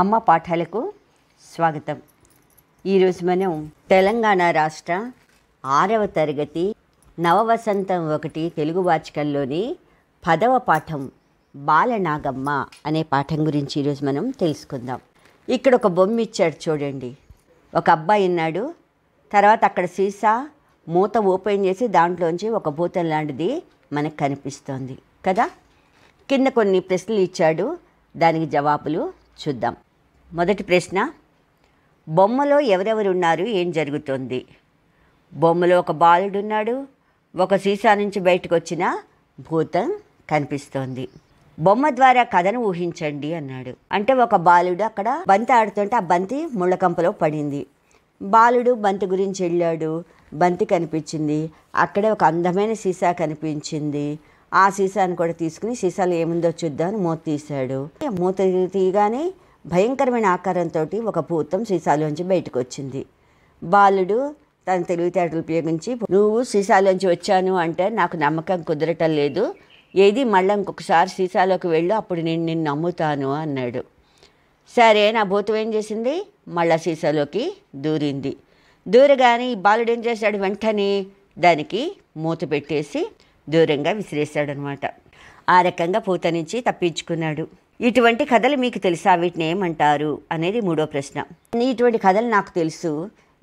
అమ్మ పాఠాలకు స్వాగతం ఈరోజు మనం తెలంగాణ రాష్ట్ర ఆరవ తరగతి నవవసంతం ఒకటి తెలుగు వాచకంలోని పదవ పాఠం బాలనాగమ్మ అనే పాఠం గురించి ఈరోజు మనం తెలుసుకుందాం ఇక్కడ ఒక బొమ్మ ఇచ్చాడు చూడండి ఒక అబ్బాయి ఉన్నాడు తర్వాత అక్కడ సీసా మూత ఓపెన్ చేసి దాంట్లోంచి ఒక భూతం లాంటిది మనకు కనిపిస్తోంది కదా కింద కొన్ని ప్రశ్నలు ఇచ్చాడు దానికి జవాబులు చూద్దాం మొదటి ప్రశ్న బొమ్మలో ఎవరెవరు ఉన్నారు ఏం జరుగుతుంది బొమ్మలో ఒక బాలుడు ఉన్నాడు ఒక సీసా నుంచి బయటకు వచ్చిన భూతం కనిపిస్తోంది బొమ్మ ద్వారా కథను ఊహించండి అన్నాడు అంటే ఒక బాలుడు అక్కడ బంతి ఆడుతుంటే ఆ బంతి ముళ్ళకంపలో పడింది బాలుడు బంతి గురించి వెళ్ళాడు బంతి కనిపించింది అక్కడే ఒక అందమైన సీసా కనిపించింది ఆ సీసాను కూడా తీసుకుని సీసాలో ఏముందో చూద్దామని మూత తీశాడు మూత తీయగానే భయంకరమైన ఆకారంతో ఒక భూతం సీసాలోంచి బయటకు వచ్చింది బాలుడు తన తెలివితేటలు ఉపయోగించి నువ్వు సీసాలోంచి వచ్చాను అంటే నాకు నమ్మకం కుదరటం లేదు ఏది మళ్ళీ ఇంకొకసారి సీసాలోకి వెళ్ళు అప్పుడు నేను నిన్ను నమ్ముతాను అన్నాడు సరే నా భూతం ఏం చేసింది మళ్ళా సీసాలోకి దూరింది దూరగానే ఈ బాలుడు ఏం చేశాడు వెంటనే దానికి మూత పెట్టేసి దూరంగా విసిరేశాడనమాట ఆ రకంగా పూత నుంచి తప్పించుకున్నాడు ఇటువంటి కథలు మీకు తెలుసా వీటిని ఏమంటారు అనేది మూడో ప్రశ్న ఇటువంటి కథలు నాకు తెలుసు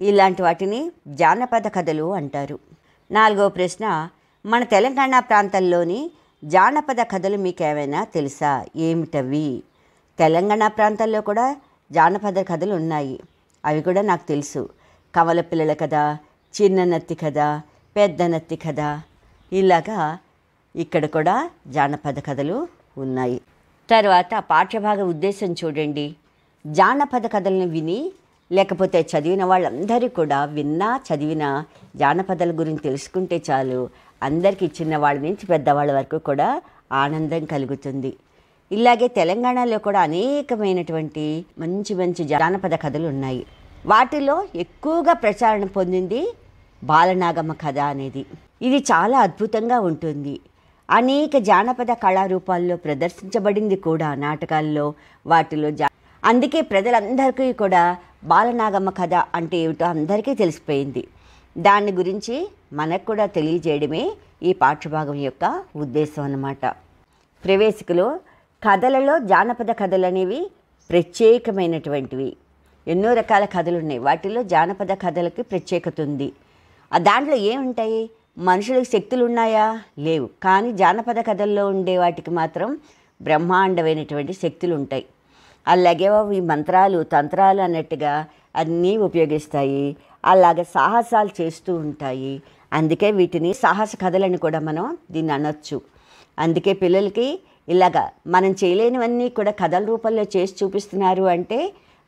ఇలాంటి వాటిని జానపద కథలు అంటారు నాలుగో ప్రశ్న మన తెలంగాణ ప్రాంతంలోని జానపద కథలు మీకు ఏమైనా తెలుసా ఏమిటవి తెలంగాణ ప్రాంతాల్లో కూడా జానపద కథలు ఉన్నాయి అవి కూడా నాకు తెలుసు కమల పిల్లల కథ చిన్ననత్తి కథ పెద్ద నత్తి కథ ఇలాగా ఇక్కడ కూడా జానపద కథలు ఉన్నాయి తర్వాత పాఠ్యభాగ ఉద్దేశం చూడండి జానపద కథలను విని లేకపోతే చదివిన వాళ్ళందరూ కూడా విన్నా చదివిన జానపదాల గురించి తెలుసుకుంటే చాలు అందరికీ చిన్న వాళ్ళ నుంచి పెద్దవాళ్ళ వరకు కూడా ఆనందం కలుగుతుంది ఇలాగే తెలంగాణలో కూడా అనేకమైనటువంటి మంచి మంచి జానపద కథలు ఉన్నాయి వాటిలో ఎక్కువగా ప్రచారణ పొందింది బాలనాగమ్మ కథ అనేది ఇది చాలా అద్భుతంగా ఉంటుంది అనేక జానపద కళారూపాల్లో ప్రదర్శించబడింది కూడా నాటకాల్లో వాటిలో జా అందుకే ప్రజలందరికీ కూడా బాలనాగమ్మ కథ అంటే ఏమిటో అందరికీ తెలిసిపోయింది దాని గురించి మనకు కూడా తెలియజేయడమే ఈ పాఠ్యభాగం యొక్క ఉద్దేశం అన్నమాట ప్రవేశికలో కథలలో జానపద కథలు అనేవి ప్రత్యేకమైనటువంటివి ఎన్నో రకాల కథలు ఉన్నాయి వాటిలో జానపద కథలకి ప్రత్యేకత ఉంది దాంట్లో ఏముంటాయి మనుషులకు శక్తులు ఉన్నాయా లేవు కానీ జానపద కథల్లో ఉండే వాటికి మాత్రం బ్రహ్మాండమైనటువంటి శక్తులు ఉంటాయి అలాగే ఈ మంత్రాలు తంత్రాలు అన్నట్టుగా అన్నీ ఉపయోగిస్తాయి అలాగే సాహసాలు చేస్తూ ఉంటాయి అందుకే వీటిని సాహస కథలని కూడా మనం దీన్ని అనొచ్చు అందుకే పిల్లలకి ఇలాగ మనం చేయలేనివన్నీ కూడా కథల రూపంలో చేసి చూపిస్తున్నారు అంటే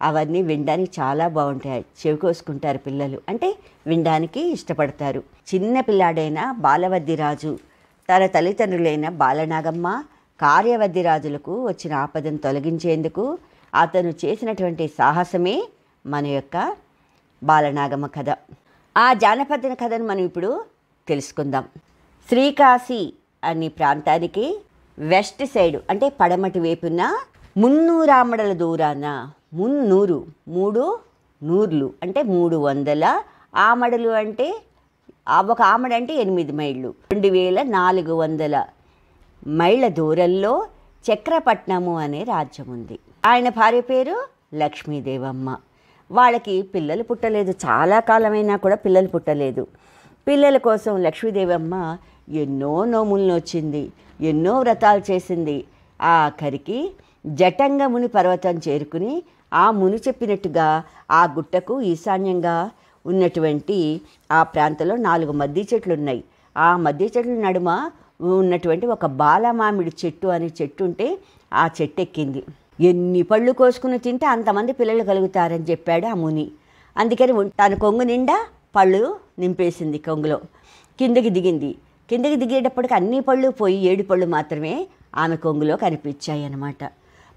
అవన్నీ వినడానికి చాలా బాగుంటాయి చెవి కోసుకుంటారు పిల్లలు అంటే వినడానికి ఇష్టపడతారు చిన్న పిల్లాడైన బాలవద్దిరాజు తన తల్లిదండ్రులైన బాలనాగమ్మ కార్యవద్దిరాజులకు వచ్చిన ఆపదను తొలగించేందుకు అతను చేసినటువంటి సాహసమే మన యొక్క బాలనాగమ్మ కథ ఆ జానపద కథను మనం ఇప్పుడు తెలుసుకుందాం శ్రీకాశి అనే ప్రాంతానికి వెస్ట్ సైడ్ అంటే పడమటి వైపున మున్నూరామడల దూరాన మున్నూరు మూడు నూర్లు అంటే మూడు వందల ఆమడలు అంటే ఒక ఆమెడంటే ఎనిమిది మైళ్ళు రెండు వేల నాలుగు వందల మైళ్ళ దూరంలో చక్రపట్నము అనే రాజ్యం ఉంది ఆయన భార్య పేరు లక్ష్మీదేవమ్మ వాళ్ళకి పిల్లలు పుట్టలేదు చాలా కాలమైనా కూడా పిల్లలు పుట్టలేదు పిల్లల కోసం లక్ష్మీదేవమ్మ ఎన్నో నోములను వచ్చింది ఎన్నో వ్రతాలు చేసింది ఆఖరికి జటంగముని పర్వతం చేరుకుని ఆ ముని చెప్పినట్టుగా ఆ గుట్టకు ఈశాన్యంగా ఉన్నటువంటి ఆ ప్రాంతంలో నాలుగు మద్ది చెట్లు ఉన్నాయి ఆ మద్ది చెట్ల నడుమ ఉన్నటువంటి ఒక బాలమామిడి చెట్టు అనే చెట్టు ఉంటే ఆ చెట్టు ఎక్కింది ఎన్ని పళ్ళు కోసుకుని తింటే అంతమంది పిల్లలు కలుగుతారని చెప్పాడు ఆ ముని అందుకని తన కొంగు నిండా పళ్ళు నింపేసింది కొంగులో కిందకి దిగింది కిందకి దిగేటప్పటికి అన్ని పళ్ళు పోయి ఏడు పళ్ళు మాత్రమే ఆమె కొంగులో కనిపించాయి అన్నమాట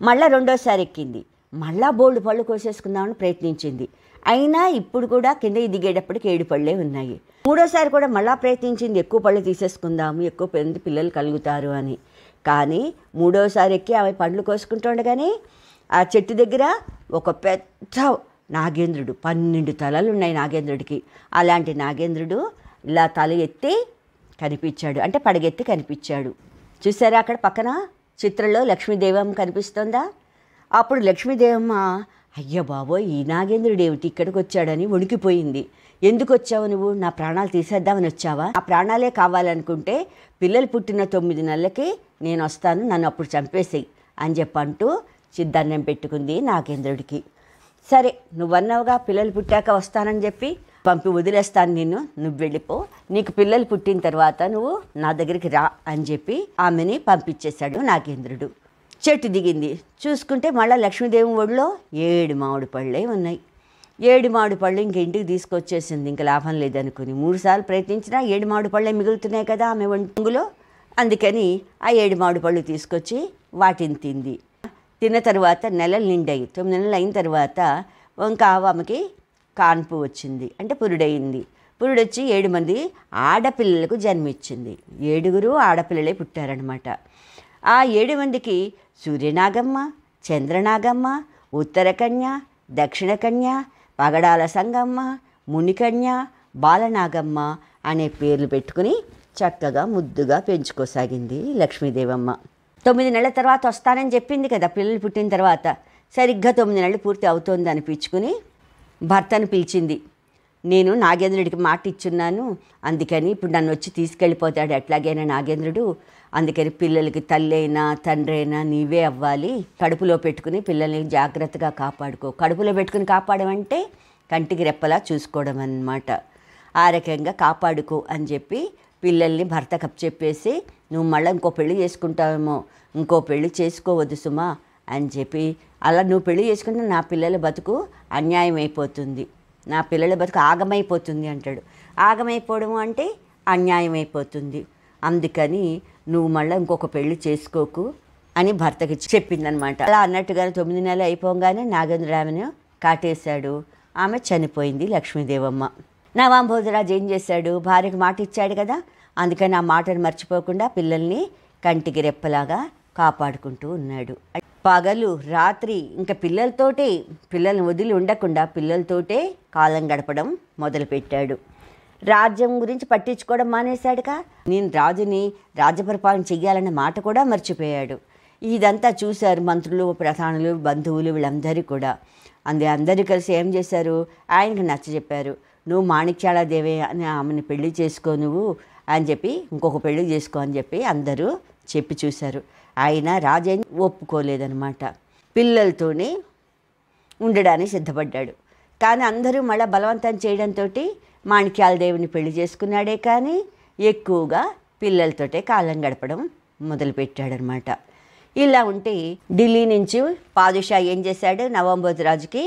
మళ్ళా రెండోసారి ఎక్కింది మళ్ళా బోల్డ్ పళ్ళు కోసేసుకుందామని ప్రయత్నించింది అయినా ఇప్పుడు కూడా కింద దిగేటప్పటికి ఏడు పళ్ళే ఉన్నాయి మూడోసారి కూడా మళ్ళా ప్రయత్నించింది ఎక్కువ పళ్ళు తీసేసుకుందాము ఎక్కువ పెద్ద పిల్లలు కలుగుతారు అని కానీ మూడోసారి ఎక్కి ఆమె పండ్లు కోసుకుంటుండగానే ఆ చెట్టు దగ్గర ఒక పెద్ద నాగేంద్రుడు పన్నెండు తలలు ఉన్నాయి నాగేంద్రుడికి అలాంటి నాగేంద్రుడు ఇలా తల ఎత్తి కనిపించాడు అంటే పడగెత్తి కనిపించాడు చూసారా అక్కడ పక్కన చిత్రంలో లక్ష్మీదేవమ్మ కనిపిస్తుందా అప్పుడు లక్ష్మీదేవమ్మ అయ్యో బాబోయ్ ఈ నాగేంద్రుడు ఏమిటి ఇక్కడికి వచ్చాడని వణికిపోయింది ఎందుకు వచ్చావు నువ్వు నా ప్రాణాలు తీసేద్దామని వచ్చావా ఆ ప్రాణాలే కావాలనుకుంటే పిల్లలు పుట్టిన తొమ్మిది నెలలకి నేను వస్తాను నన్ను అప్పుడు చంపేసి అని చెప్పంటూ చిద్దన్నం పెట్టుకుంది నాగేంద్రుడికి సరే నువ్వన్నావుగా పిల్లలు పుట్టాక వస్తానని చెప్పి పంపి వదిలేస్తాను నిన్ను నువ్వు వెళ్ళిపో నీకు పిల్లలు పుట్టిన తర్వాత నువ్వు నా దగ్గరికి రా అని చెప్పి ఆమెని పంపించేశాడు నాగేంద్రుడు చెట్టు దిగింది చూసుకుంటే మళ్ళీ లక్ష్మీదేవి ఒడిలో ఏడు మామిడి పళ్ళే ఉన్నాయి ఏడు మామిడి పళ్ళు ఇంక ఇంటికి తీసుకొచ్చేసింది ఇంక లాభం లేదనుకుని మూడుసార్లు ప్రయత్నించినా ఏడు మామిడి పళ్ళే మిగులుతున్నాయి కదా ఆమె వంగులో అందుకని ఆ ఏడు మామిడి పళ్ళు తీసుకొచ్చి వాటిని తింది తిన్న తర్వాత నెలలు నిండాయి తొమ్మిది నెలలు అయిన తర్వాత ఇంకా ఆమెకి కాన్పు వచ్చింది అంటే పురుడయింది పురుడొచ్చి ఏడు మంది ఆడపిల్లలకు జన్మిచ్చింది ఏడుగురు ఆడపిల్లలే పుట్టారనమాట ఆ ఏడు మందికి సూర్యనాగమ్మ చంద్రనాగమ్మ ఉత్తరకన్య దక్షిణకన్య పగడాల సంగమ్మ మునికన్య బాలనాగమ్మ అనే పేర్లు పెట్టుకుని చక్కగా ముద్దుగా పెంచుకోసాగింది లక్ష్మీదేవమ్మ తొమ్మిది నెలల తర్వాత వస్తానని చెప్పింది కదా పిల్లలు పుట్టిన తర్వాత సరిగ్గా తొమ్మిది నెలలు పూర్తి అవుతోంది అనిపించుకుని భర్తను పిలిచింది నేను నాగేంద్రుడికి మాట ఇచ్చున్నాను అందుకని ఇప్పుడు నన్ను వచ్చి తీసుకెళ్ళిపోతాడు ఎట్లాగైనా నాగేంద్రుడు అందుకని పిల్లలకి తల్లైనా తండ్రైనా నీవే అవ్వాలి కడుపులో పెట్టుకుని పిల్లల్ని జాగ్రత్తగా కాపాడుకో కడుపులో పెట్టుకుని కాపాడమంటే కంటికి రెప్పలా చూసుకోవడం అన్నమాట ఆ రకంగా కాపాడుకో అని చెప్పి పిల్లల్ని భర్త కప్ చెప్పేసి నువ్వు మళ్ళీ ఇంకో పెళ్లి చేసుకుంటావేమో ఇంకో పెళ్లి చేసుకోవద్దు సుమా అని చెప్పి అలా నువ్వు పెళ్లి చేసుకుంటే నా పిల్లల బతుకు అన్యాయం అయిపోతుంది నా పిల్లల బతుకు ఆగమైపోతుంది అంటాడు ఆగమైపోవడం అంటే అన్యాయం అయిపోతుంది అందుకని నువ్వు మళ్ళీ ఇంకొక పెళ్లి చేసుకోకు అని భర్తకి చెప్పిందనమాట అలా అన్నట్టుగానే తొమ్మిది నెలలు అయిపోగానే నాగేంద్రరామను కాటేశాడు ఆమె చనిపోయింది లక్ష్మీదేవమ్మ నవాంబోధరాజు ఏం చేశాడు భార్యకు మాట ఇచ్చాడు కదా అందుకని ఆ మాటను మర్చిపోకుండా పిల్లల్ని కంటికి రెప్పలాగా కాపాడుకుంటూ ఉన్నాడు పగలు రాత్రి ఇంకా పిల్లలతోటే పిల్లల్ని వదిలి ఉండకుండా పిల్లలతోటే కాలం గడపడం మొదలుపెట్టాడు రాజ్యం గురించి పట్టించుకోవడం మానేశాడుగా నేను రాజుని రాజ్యపరిపాలన చెయ్యాలన్న మాట కూడా మర్చిపోయాడు ఇదంతా చూశారు మంత్రులు ప్రధానులు బంధువులు వీళ్ళందరూ కూడా అందరి అందరూ కలిసి ఏం చేశారు ఆయనకు చెప్పారు నువ్వు మాణిక్యాల దేవే అని ఆమెను పెళ్లి చేసుకో నువ్వు అని చెప్పి ఇంకొక పెళ్లి చేసుకో అని చెప్పి అందరూ చెప్పి చూశారు ఆయన రాజేం ఒప్పుకోలేదనమాట పిల్లలతో ఉండడానికి సిద్ధపడ్డాడు కానీ అందరూ మళ్ళీ బలవంతం చేయడంతో మాణిక్యాల దేవుని పెళ్లి చేసుకున్నాడే కానీ ఎక్కువగా పిల్లలతోటే కాలం గడపడం మొదలుపెట్టాడనమాట ఇలా ఉంటే ఢిల్లీ నుంచి పాదుషా ఏం చేశాడు నవంబర్ రాజుకి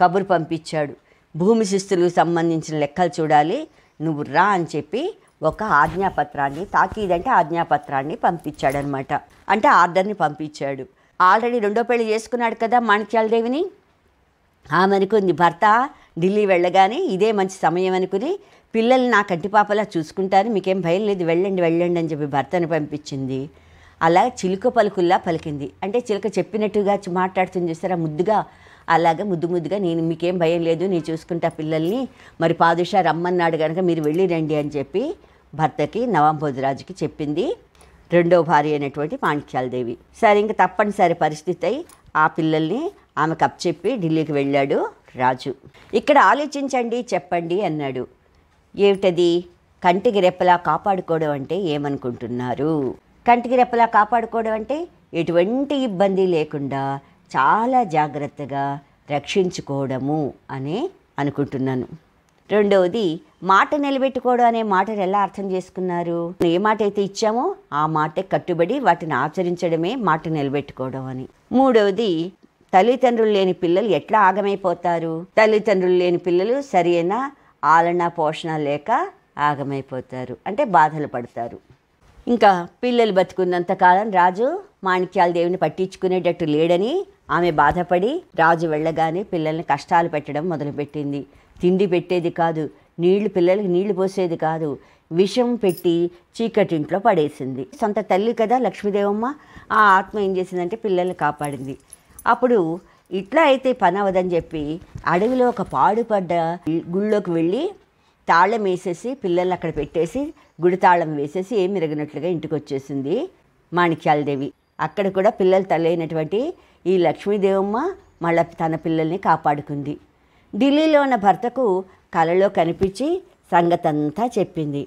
కబురు పంపించాడు భూమి శిస్తులకు సంబంధించిన లెక్కలు చూడాలి నువ్వు రా అని చెప్పి ఒక ఆజ్ఞాపత్రాన్ని తాకీదంటే ఆజ్ఞాపత్రాన్ని పంపించాడనమాట అంటే ఆర్డర్ని పంపించాడు ఆల్రెడీ రెండో పెళ్లి చేసుకున్నాడు కదా మాణిక్యాల దేవిని ఆమెకుంది భర్త ఢిల్లీ వెళ్ళగానే ఇదే మంచి సమయం అనుకుని పిల్లల్ని నా కంటిపాపలా చూసుకుంటారు మీకేం భయం లేదు వెళ్ళండి వెళ్ళండి అని చెప్పి భర్తను పంపించింది అలా చిలుక పలుకుల్లా పలికింది అంటే చిలుక చెప్పినట్టుగా మాట్లాడుతుంది చూసారా ముద్దుగా అలాగా ముద్దు ముద్దుగా నేను మీకేం భయం లేదు నేను చూసుకుంటా పిల్లల్ని మరి పాదుషా రమ్మన్నాడు కనుక మీరు వెళ్ళి రండి అని చెప్పి భర్తకి నవాంబోధరాజుకి చెప్పింది రెండో భార్య అయినటువంటి పాండిత్యాలదేవి సరే ఇంకా తప్పనిసరి పరిస్థితి అయి ఆ పిల్లల్ని ఆమెకు చెప్పి ఢిల్లీకి వెళ్ళాడు రాజు ఇక్కడ ఆలోచించండి చెప్పండి అన్నాడు ఏమిటది కంటికి రెప్పలా కాపాడుకోవడం అంటే ఏమనుకుంటున్నారు కంటికి రెప్పలా కాపాడుకోవడం అంటే ఎటువంటి ఇబ్బంది లేకుండా చాలా జాగ్రత్తగా రక్షించుకోవడము అనే అనుకుంటున్నాను రెండవది మాట నిలబెట్టుకోవడం అనే మాటను ఎలా అర్థం చేసుకున్నారు ఏ మాట అయితే ఇచ్చామో ఆ మాట కట్టుబడి వాటిని ఆచరించడమే మాట నిలబెట్టుకోవడం అని మూడవది తల్లిదండ్రులు లేని పిల్లలు ఎట్లా ఆగమైపోతారు తల్లిదండ్రులు లేని పిల్లలు సరైన ఆలన పోషణ లేక ఆగమైపోతారు అంటే బాధలు పడతారు ఇంకా పిల్లలు బతుకున్నంతకాలం రాజు మాణిక్యాల దేవుని పట్టించుకునేటట్టు లేడని ఆమె బాధపడి రాజు వెళ్ళగానే పిల్లల్ని కష్టాలు పెట్టడం మొదలుపెట్టింది తిండి పెట్టేది కాదు నీళ్లు పిల్లలకి నీళ్లు పోసేది కాదు విషం పెట్టి చీకటింట్లో పడేసింది సొంత తల్లి కదా లక్ష్మీదేవమ్మ ఆ ఆత్మ ఏం చేసిందంటే పిల్లల్ని కాపాడింది అప్పుడు ఇట్లా అయితే పని అవదని చెప్పి అడవిలో ఒక పాడుపడ్డ గుళ్ళోకి వెళ్ళి తాళం వేసేసి పిల్లల్ని అక్కడ పెట్టేసి గుడి తాళం వేసేసి ఏం ఎరగినట్లుగా ఇంటికి వచ్చేసింది మాణిక్యాలదేవి అక్కడ కూడా పిల్లలు తల్లైనటువంటి ఈ లక్ష్మీదేవమ్మ మళ్ళీ తన పిల్లల్ని కాపాడుకుంది ఢిల్లీలో ఉన్న భర్తకు కలలో కనిపించి సంగతంతా చెప్పింది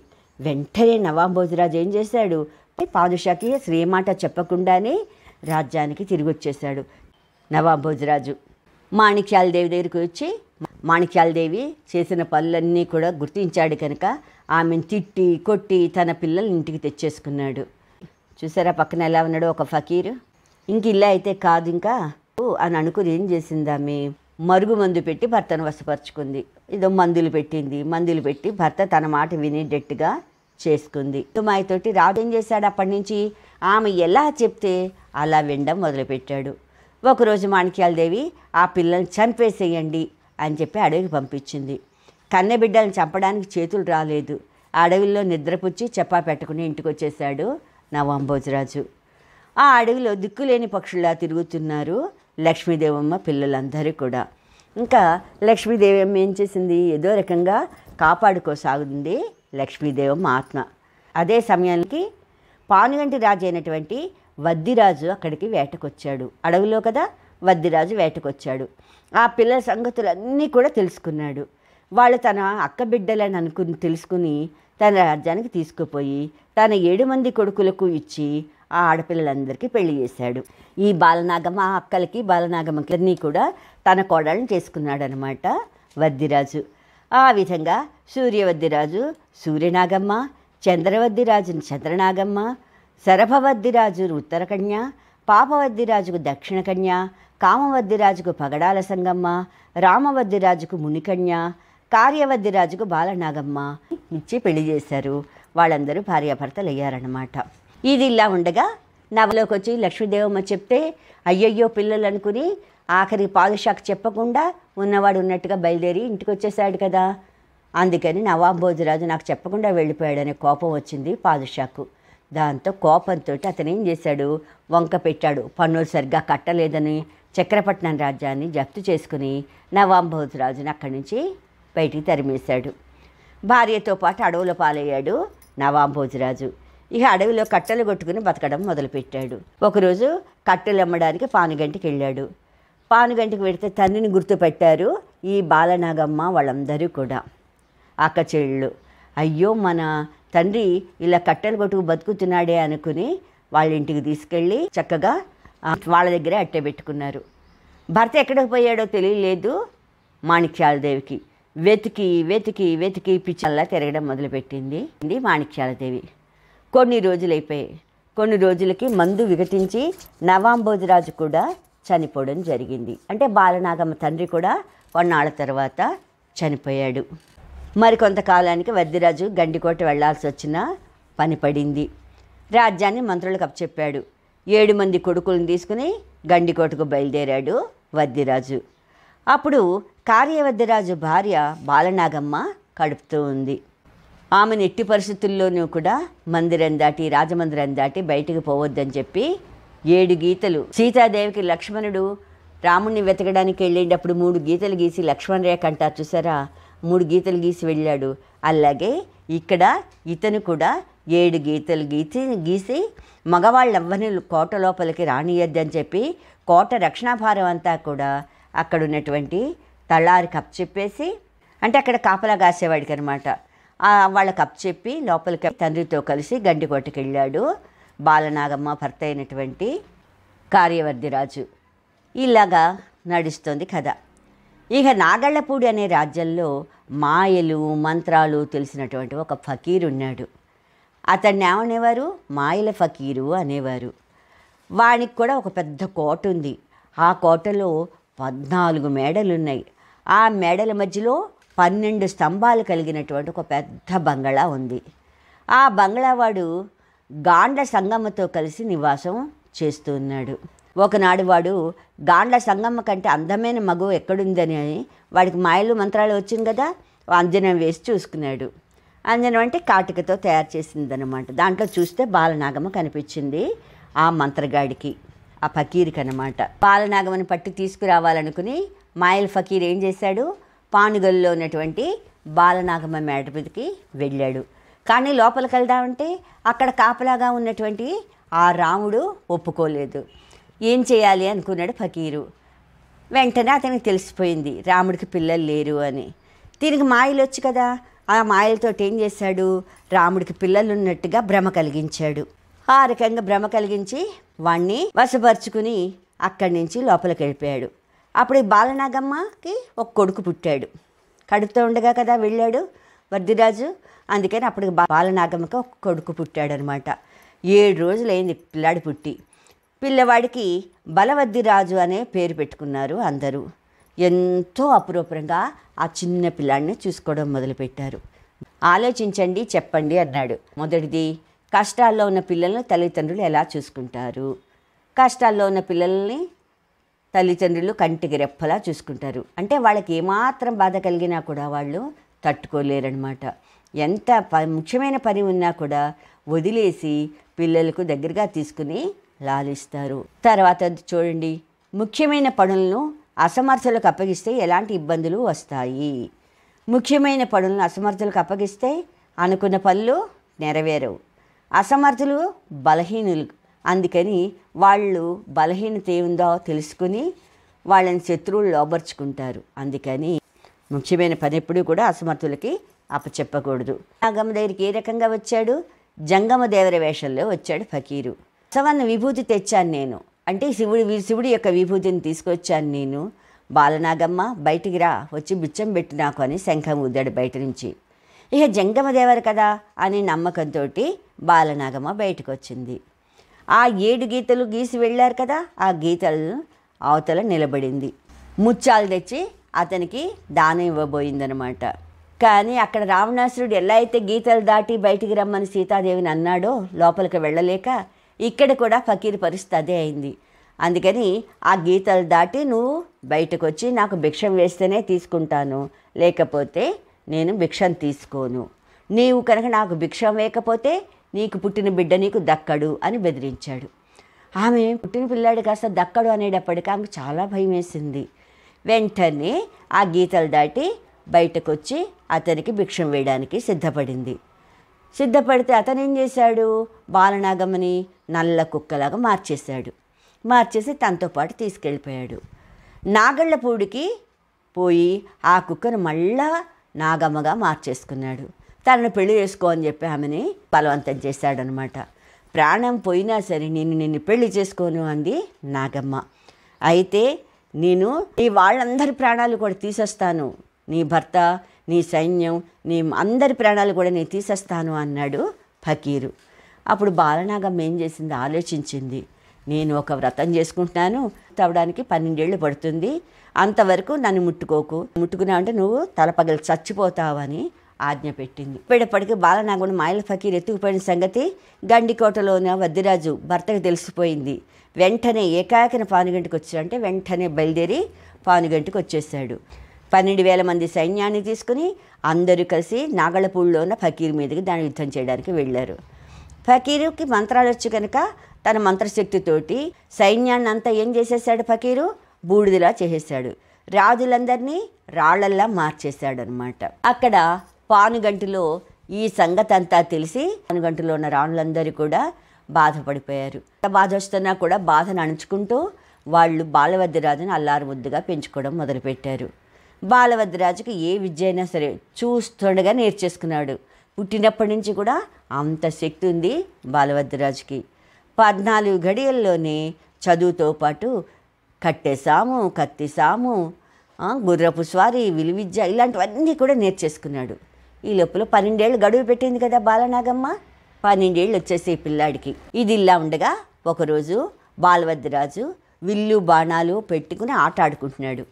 వెంటనే నవాంబోజురాజు ఏం చేశాడు పాదుషాకి శ్రీమాట చెప్పకుండానే రాజ్యానికి తిరిగి వచ్చేశాడు మాణిక్యాల మాణిక్యాలదేవి దగ్గరికి వచ్చి మాణిక్యాలదేవి చేసిన పనులన్నీ కూడా గుర్తించాడు కనుక ఆమెను తిట్టి కొట్టి తన పిల్లల్ని ఇంటికి తెచ్చేసుకున్నాడు చూసారా పక్కన ఎలా ఉన్నాడు ఒక ఫకీరు ఇంక ఇలా అయితే కాదు ఇంకా అని అనుకుని ఏం చేసింది ఆమె మరుగు మందు పెట్టి భర్తను వశపరుచుకుంది ఏదో మందులు పెట్టింది మందులు పెట్టి భర్త తన మాట వినేటట్టుగా చేసుకుంది తుమాయితోటి రాజు ఏం చేశాడు అప్పటి నుంచి ఆమె ఎలా చెప్తే అలా వినడం మొదలుపెట్టాడు ఒకరోజు మాణిక్యాలదేవి ఆ పిల్లల్ని చంపేసేయండి అని చెప్పి అడవికి పంపించింది కన్నెబిడ్డల్ని చంపడానికి చేతులు రాలేదు అడవిలో నిద్రపుచ్చి చెప్పా పెట్టుకుని ఇంటికి వచ్చేసాడు నవాంబోజరాజు ఆ అడవిలో దిక్కులేని పక్షుల్లా తిరుగుతున్నారు లక్ష్మీదేవమ్మ పిల్లలందరూ కూడా ఇంకా లక్ష్మీదేవమ్మ ఏం చేసింది ఏదో రకంగా కాపాడుకోసాగుంది లక్ష్మీదేవమ్మ ఆత్మ అదే సమయానికి పానుగంటి రాజు అయినటువంటి వద్దిరాజు అక్కడికి వేటకొచ్చాడు అడవిలో కదా వద్దిరాజు వేటకొచ్చాడు ఆ పిల్లల సంగతులన్నీ కూడా తెలుసుకున్నాడు వాళ్ళు తన అక్క బిడ్డలని అనుకుని తెలుసుకుని తన రాజ్యానికి తీసుకుపోయి తన ఏడు మంది కొడుకులకు ఇచ్చి ఆ ఆడపిల్లలందరికీ పెళ్లి చేశాడు ఈ బాలనాగమ్మ ఆ అక్కలకి బాలనాగమ్మకి కూడా తన చేసుకున్నాడు చేసుకున్నాడనమాట వద్దిరాజు ఆ విధంగా సూర్యవద్దిరాజు సూర్యనాగమ్మ చంద్రవద్దిరాజుని చంద్రనాగమ్మ శరభవద్దిరాజు ఉత్తరకన్య పాపవద్దిరాజుకు దక్షిణకన్య కామవద్దిరాజుకు పగడాల సంగమ్మ రామవద్దిరాజుకు మునికన్య కార్యవద్దిరాజుకు బాలనాగమ్మ ఇచ్చి పెళ్లి చేశారు వాళ్ళందరూ భార్యాభర్తలు అయ్యారన్నమాట ఇది ఇలా ఉండగా నవలోకి వచ్చి లక్ష్మీదేవమ్మ చెప్తే అయ్యయ్యో పిల్లలు అనుకుని ఆఖరి పాదుషాకు చెప్పకుండా ఉన్నవాడు ఉన్నట్టుగా బయలుదేరి ఇంటికి వచ్చేసాడు కదా అందుకని నవాబ్ భోజరాజు నాకు చెప్పకుండా వెళ్ళిపోయాడనే కోపం వచ్చింది పాదుషాకు దాంతో కోపంతో అతను ఏం చేశాడు వంక పెట్టాడు పన్నులు సరిగ్గా కట్టలేదని చక్రపట్నం రాజ్యాన్ని జప్తు చేసుకుని రాజుని అక్కడి నుంచి బయటికి తరిమేశాడు భార్యతో పాటు అడవుల పాలయ్యాడు నవాంబోజరాజు ఇక అడవిలో కట్టెలు కొట్టుకుని బతకడం మొదలుపెట్టాడు ఒకరోజు కట్టెలు అమ్మడానికి పానుగంటికి వెళ్ళాడు పానుగంటికి వెడితే తండ్రిని గుర్తుపెట్టారు ఈ బాలనాగమ్మ వాళ్ళందరూ కూడా అక్క అయ్యో మన తండ్రి ఇలా కట్టెలు కొట్టుకు బతుకుతున్నాడే అనుకుని వాళ్ళ ఇంటికి తీసుకెళ్ళి చక్కగా వాళ్ళ దగ్గరే అట్టె పెట్టుకున్నారు భర్త ఎక్కడికి పోయాడో తెలియలేదు మాణిక్యాలదేవికి వెతికి వెతికి వెతికి పిచ్చల్లా తిరగడం మొదలుపెట్టింది ఇది మాణిక్యాలదేవి కొన్ని రోజులు కొన్ని రోజులకి మందు విఘటించి నవాంబోజరాజు కూడా చనిపోవడం జరిగింది అంటే బాలనాగమ్మ తండ్రి కూడా కొన్నాళ్ళ తర్వాత చనిపోయాడు మరికొంతకాలానికి వద్దిరాజు గండికోట వెళ్లాల్సి వచ్చిన పని పడింది రాజ్యాన్ని మంత్రులకు అప్పచెప్పాడు ఏడు మంది కొడుకులను తీసుకుని గండికోటకు బయలుదేరాడు వద్దిరాజు అప్పుడు కార్యవద్దిరాజు భార్య బాలనాగమ్మ కడుపుతూ ఉంది ఆమె ఎట్టి పరిస్థితుల్లోనూ కూడా మందిరం దాటి రాజమందిరం దాటి బయటికి పోవద్దని చెప్పి ఏడు గీతలు సీతాదేవికి లక్ష్మణుడు రాముణ్ణి వెతకడానికి వెళ్ళేటప్పుడు మూడు గీతలు గీసి లక్ష్మణ రేఖ అంటారు చూసారా మూడు గీతలు గీసి వెళ్ళాడు అలాగే ఇక్కడ ఇతను కూడా ఏడు గీతలు గీసి గీసి మగవాళ్ళెవ్వని కోట లోపలికి అని చెప్పి కోట రక్షణాభారం అంతా కూడా అక్కడ ఉన్నటువంటి తళ్ళారి కప్ చెప్పేసి అంటే అక్కడ కాపలా కాసేవాడికి అనమాట వాళ్ళ కప్ చెప్పి లోపలికి తండ్రితో కలిసి గండికోటకి వెళ్ళాడు బాలనాగమ్మ భర్త అయినటువంటి కార్యవర్ధిరాజు ఇలాగా నడుస్తుంది కథ ఇక నాగళ్ళపూడి అనే రాజ్యంలో మాయలు మంత్రాలు తెలిసినటువంటి ఒక ఫకీర్ ఉన్నాడు అతన్ని ఏమనేవారు మాయల ఫకీరు అనేవారు వానికి కూడా ఒక పెద్ద కోట ఉంది ఆ కోటలో పద్నాలుగు మేడలున్నాయి ఆ మేడల మధ్యలో పన్నెండు స్తంభాలు కలిగినటువంటి ఒక పెద్ద బంగ్లా ఉంది ఆ బంగళావాడు గాండ్ల సంగమతో కలిసి నివాసం చేస్తూ ఉన్నాడు ఒకనాడు వాడు గాండ్ల సంగమ్మ కంటే అందమైన మగు ఎక్కడుందని వాడికి మాయలు మంత్రాలు వచ్చింది కదా అంజనం వేసి చూసుకున్నాడు అంజనం అంటే కాటికతో తయారు చేసిందనమాట దాంట్లో చూస్తే బాలనాగమ్మ కనిపించింది ఆ మంత్రగాడికి ఆ ఫకీర్కి అనమాట బాలనాగమ్మని పట్టి తీసుకురావాలనుకుని మాయలు ఫకీర్ ఏం చేశాడు పానుగల్లో ఉన్నటువంటి బాలనాగమ్మ మేడ మీదకి వెళ్ళాడు కానీ లోపలికి వెళ్దామంటే అక్కడ కాపలాగా ఉన్నటువంటి ఆ రాముడు ఒప్పుకోలేదు ఏం చేయాలి అనుకున్నాడు ఫకీరు వెంటనే అతనికి తెలిసిపోయింది రాముడికి పిల్లలు లేరు అని దీనికి మాయలు వచ్చు కదా ఆ మాయలతో ఏం చేశాడు రాముడికి పిల్లలు ఉన్నట్టుగా భ్రమ కలిగించాడు ఆ రకంగా భ్రమ కలిగించి వాణ్ణి వశపరుచుకుని అక్కడి నుంచి లోపలికి వెళ్ళిపోయాడు అప్పుడు బాలనాగమ్మకి ఒక కొడుకు పుట్టాడు కడుపుతో ఉండగా కదా వెళ్ళాడు వర్ధిరాజు అందుకని అప్పుడు బాలనాగమ్మకి ఒక కొడుకు పుట్టాడనమాట ఏడు రోజులైంది పిల్లాడి పుట్టి పిల్లవాడికి బలవద్దిరాజు అనే పేరు పెట్టుకున్నారు అందరూ ఎంతో అపురూపంగా ఆ చిన్న పిల్లాడిని చూసుకోవడం మొదలుపెట్టారు ఆలోచించండి చెప్పండి అన్నాడు మొదటిది కష్టాల్లో ఉన్న పిల్లల్ని తల్లిదండ్రులు ఎలా చూసుకుంటారు కష్టాల్లో ఉన్న పిల్లల్ని తల్లిదండ్రులు కంటికి రెప్పలా చూసుకుంటారు అంటే వాళ్ళకి ఏమాత్రం బాధ కలిగినా కూడా వాళ్ళు తట్టుకోలేరనమాట ఎంత ముఖ్యమైన పని ఉన్నా కూడా వదిలేసి పిల్లలకు దగ్గరగా తీసుకుని లాలిస్తారు తర్వాత చూడండి ముఖ్యమైన పనులను అసమర్థులకు అప్పగిస్తే ఎలాంటి ఇబ్బందులు వస్తాయి ముఖ్యమైన పనులను అసమర్థులకు అప్పగిస్తే అనుకున్న పనులు నెరవేరవు అసమర్థులు బలహీనులు అందుకని వాళ్ళు బలహీనత ఏముందో తెలుసుకుని వాళ్ళని శత్రువులు లోబర్చుకుంటారు అందుకని ముఖ్యమైన పని ఎప్పుడూ కూడా అసమర్థులకి అప్పచెప్పకూడదు నాగమ్మ దగ్గరికి ఏ రకంగా వచ్చాడు జంగమదేవర వేషంలో వచ్చాడు ఫకీరు ఉత్సవాన్ని విభూతి తెచ్చాను నేను అంటే శివుడి శివుడి యొక్క విభూతిని తీసుకొచ్చాను నేను బాలనాగమ్మ బయటికి రా వచ్చి బిచ్చం పెట్టి నాకు అని శంఖం ఊదాడు బయట నుంచి ఇక జంగమదేవరు కదా అని నమ్మకంతో బాలనాగమ్మ బయటకు వచ్చింది ఆ ఏడు గీతలు గీసి వెళ్ళారు కదా ఆ గీతలను అవతల నిలబడింది ముత్యాలు తెచ్చి అతనికి దానం ఇవ్వబోయిందనమాట కానీ అక్కడ రావణాసురుడు ఎలా అయితే గీతలు దాటి బయటికి రమ్మని సీతాదేవిని అన్నాడో లోపలికి వెళ్ళలేక ఇక్కడ కూడా ఫకీర్ పరిస్థితి అదే అయింది అందుకని ఆ గీతలు దాటి నువ్వు బయటకు వచ్చి నాకు భిక్షం వేస్తేనే తీసుకుంటాను లేకపోతే నేను భిక్షం తీసుకోను నీవు కనుక నాకు భిక్షం వేయకపోతే నీకు పుట్టిన బిడ్డ నీకు దక్కడు అని బెదిరించాడు ఆమె పుట్టిన పిల్లాడు కాస్త దక్కడు అనేటప్పటికీ ఆమెకు చాలా భయం వేసింది వెంటనే ఆ గీతలు దాటి బయటకొచ్చి అతనికి భిక్షం వేయడానికి సిద్ధపడింది సిద్ధపడితే అతను ఏం చేశాడు బాలనాగమ్మని నల్ల కుక్కలాగా మార్చేశాడు మార్చేసి తనతో పాటు తీసుకెళ్ళిపోయాడు నాగళ్ళపూడికి పోయి ఆ కుక్కను మళ్ళా నాగమ్మగా మార్చేసుకున్నాడు తనను పెళ్లి చేసుకో అని చెప్పి ఆమెని బలవంతం చేశాడనమాట ప్రాణం పోయినా సరే నేను నిన్ను పెళ్లి చేసుకోను అంది నాగమ్మ అయితే నేను ఈ వాళ్ళందరి ప్రాణాలు కూడా తీసేస్తాను నీ భర్త నీ సైన్యం నీ అందరి ప్రాణాలు కూడా నేను తీసేస్తాను అన్నాడు ఫకీరు అప్పుడు బాలనాగమ్మ ఏం చేసింది ఆలోచించింది నేను ఒక వ్రతం చేసుకుంటున్నాను తవ్వడానికి పన్నెండేళ్ళు పడుతుంది అంతవరకు నన్ను ముట్టుకోకు ముట్టుకున్నా అంటే నువ్వు తలపగలు చచ్చిపోతావని ఆజ్ఞ పెట్టింది ఇప్పటిప్పటికీ బాలనాగుడు మాయల ఫకీర్ ఎత్తుకుపోయిన సంగతి గండికోటలోన వద్దిరాజు భర్తకు తెలిసిపోయింది వెంటనే ఏకాయకన పానుగంటికి వచ్చాడంటే వెంటనే బయలుదేరి పానుగంటికి వచ్చేసాడు పన్నెండు వేల మంది సైన్యాన్ని తీసుకుని అందరూ కలిసి నాగలపూడిలో ఉన్న ఫకీర్ మీదకి దాని యుద్ధం చేయడానికి వెళ్ళారు ఫకీరుకి మంత్రాలు వచ్చి కనుక తన మంత్రశక్తితోటి సైన్యాన్ని అంతా ఏం చేసేసాడు ఫకీరు బూడిదలా చేసేసాడు రాజులందరినీ రాళ్లల్లా మార్చేశాడు అనమాట అక్కడ పానుగంటిలో ఈ సంగతి అంతా తెలిసి పానుగంటిలో ఉన్న రాణులందరూ కూడా బాధపడిపోయారు బాధ వస్తున్నా కూడా బాధను అణుచుకుంటూ వాళ్ళు బాలవద్యరాజును అల్లారు ముద్దుగా పెంచుకోవడం మొదలుపెట్టారు బాలవద్రాజుకు ఏ విద్య అయినా సరే చూస్తుండగా నేర్చేసుకున్నాడు పుట్టినప్పటి నుంచి కూడా అంత శక్తి ఉంది రాజుకి పద్నాలుగు గడియల్లోనే చదువుతో పాటు కట్టేసాము కత్తిసాము గుర్రపు స్వారీ విలువిద్య ఇలాంటివన్నీ కూడా నేర్చేసుకున్నాడు ఈ లోపల పన్నెండేళ్ళు గడువు పెట్టింది కదా బాలనాగమ్మ పన్నెండేళ్ళు వచ్చేసి పిల్లాడికి ఇది ఇలా ఉండగా ఒకరోజు బాలవద్రరాజు విల్లు బాణాలు పెట్టుకుని ఆట ఆడుకుంటున్నాడు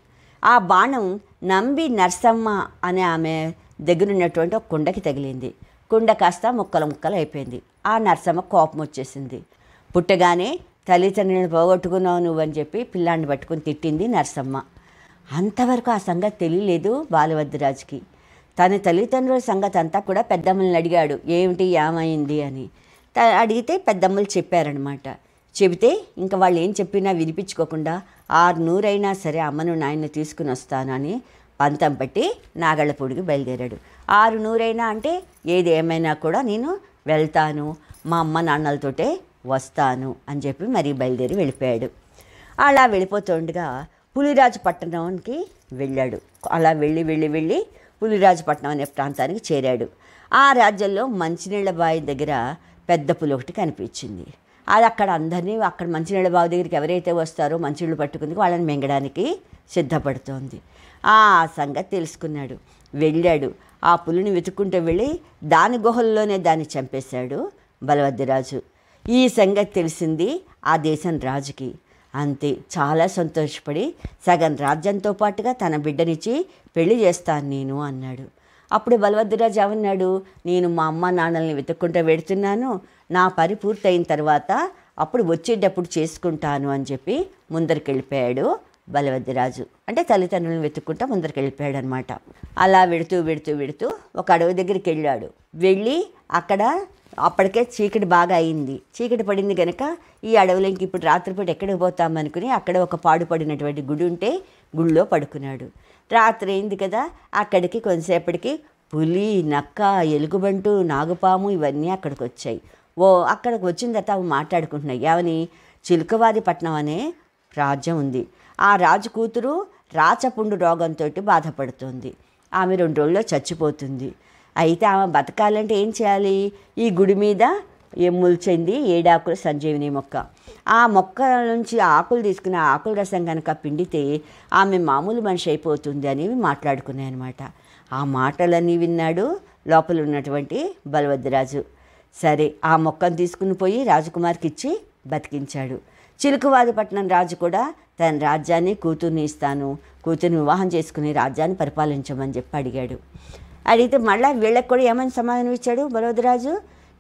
ఆ బాణం నంబి నర్సమ్మ అనే ఆమె దగ్గరున్నటువంటి ఒక కుండకి తగిలింది కుండ కాస్త ముక్కలు ముక్కలు అయిపోయింది ఆ నర్సమ్మ కోపం వచ్చేసింది పుట్టగానే తల్లిదండ్రులను పోగొట్టుకున్నావు నువ్వని చెప్పి పిల్లాన్ని పట్టుకుని తిట్టింది నర్సమ్మ అంతవరకు ఆ సంగతి తెలియలేదు బాలవద్దరాజుకి తన తల్లిదండ్రుల సంగతి అంతా కూడా పెద్దమ్మల్ని అడిగాడు ఏమిటి ఏమైంది అని అడిగితే పెద్దమ్మలు చెప్పారనమాట చెబితే ఇంకా వాళ్ళు ఏం చెప్పినా వినిపించుకోకుండా ఆరునూరైనా సరే అమ్మను నాయన్ని తీసుకుని వస్తానని పంతం పట్టి నాగళ్ళపూడికి బయలుదేరాడు ఆరు నూరైనా అంటే ఏది ఏమైనా కూడా నేను వెళ్తాను మా అమ్మ నాన్నలతోటే వస్తాను అని చెప్పి మరీ బయలుదేరి వెళ్ళిపోయాడు అలా వెళ్ళిపోతుండగా పులిరాజు పట్టణానికి వెళ్ళాడు అలా వెళ్ళి వెళ్ళి వెళ్ళి పులిరాజపట్నం అనే ప్రాంతానికి చేరాడు ఆ రాజ్యంలో మంచినీళ్ళ బావి దగ్గర పెద్ద పులి ఒకటి కనిపించింది అది అక్కడ అందరినీ అక్కడ మంచినీళ్ళ బావి దగ్గరికి ఎవరైతే వస్తారో మంచినీళ్ళు పట్టుకుంది వాళ్ళని మింగడానికి సిద్ధపడుతోంది ఆ సంగతి తెలుసుకున్నాడు వెళ్ళాడు ఆ పులిని వెతుక్కుంటూ వెళ్ళి దాని గుహల్లోనే దాన్ని చంపేశాడు బలవద్దిరాజు ఈ సంగతి తెలిసింది ఆ దేశం రాజుకి అంతే చాలా సంతోషపడి సగం రాజ్యంతో పాటుగా తన బిడ్డనిచ్చి పెళ్లి చేస్తాను నేను అన్నాడు అప్పుడు బలవద్దిరాజు ఏమన్నాడు నేను మా అమ్మ నాన్నల్ని వెతుక్కుంటూ వెడుతున్నాను నా పని పూర్తయిన తర్వాత అప్పుడు వచ్చేటప్పుడు చేసుకుంటాను అని చెప్పి ముందరికి వెళ్ళిపోయాడు బలవద్దిరాజు అంటే తల్లిదండ్రులను వెతుక్కుంటా ముందరికి వెళ్ళిపోయాడు అనమాట అలా వెడుతూ వెడుతూ వెడుతూ ఒక అడవి దగ్గరికి వెళ్ళాడు వెళ్ళి అక్కడ అప్పటికే చీకటి బాగా అయింది చీకటి పడింది కనుక ఈ అడవిలో ఇంక ఇప్పుడు రాత్రిపూట ఎక్కడికి పోతామనుకుని అక్కడ ఒక పాడుపడినటువంటి గుడి ఉంటే గుళ్ళో పడుకున్నాడు రాత్రి అయింది కదా అక్కడికి కొంతసేపటికి పులి నక్క ఎలుగుబంటు నాగుపాము ఇవన్నీ అక్కడికి వచ్చాయి ఓ అక్కడికి వచ్చిన తర్వాత అవి మాట్లాడుకుంటున్నాయి ఏమని చిలుకవారిపట్నం అనే రాజ్యం ఉంది ఆ రాజు కూతురు రాచపుండు రోగంతో బాధపడుతుంది ఆమె రెండు రోజుల్లో చచ్చిపోతుంది అయితే ఆమె బతకాలంటే ఏం చేయాలి ఈ గుడి మీద ముల్చింది ఏడాకుల సంజీవిని మొక్క ఆ మొక్క నుంచి ఆకులు తీసుకుని ఆకుల రసం కనుక పిండితే ఆమె మామూలు మనిషి అయిపోతుంది అనేవి మాట్లాడుకున్నాయి అనమాట ఆ మాటలన్నీ విన్నాడు లోపల ఉన్నటువంటి బలవద్రాజు సరే ఆ మొక్కను తీసుకుని పోయి రాజకుమార్కి ఇచ్చి బతికించాడు చిలుకువాదిపట్నం రాజు కూడా తన రాజ్యాన్ని కూతుర్ని ఇస్తాను కూతుర్ని వివాహం చేసుకుని రాజ్యాన్ని పరిపాలించమని చెప్పి అడిగాడు అడిగితే మళ్ళీ వీళ్ళకి కూడా ఏమని సమాధానం ఇచ్చాడు బలోదరాజు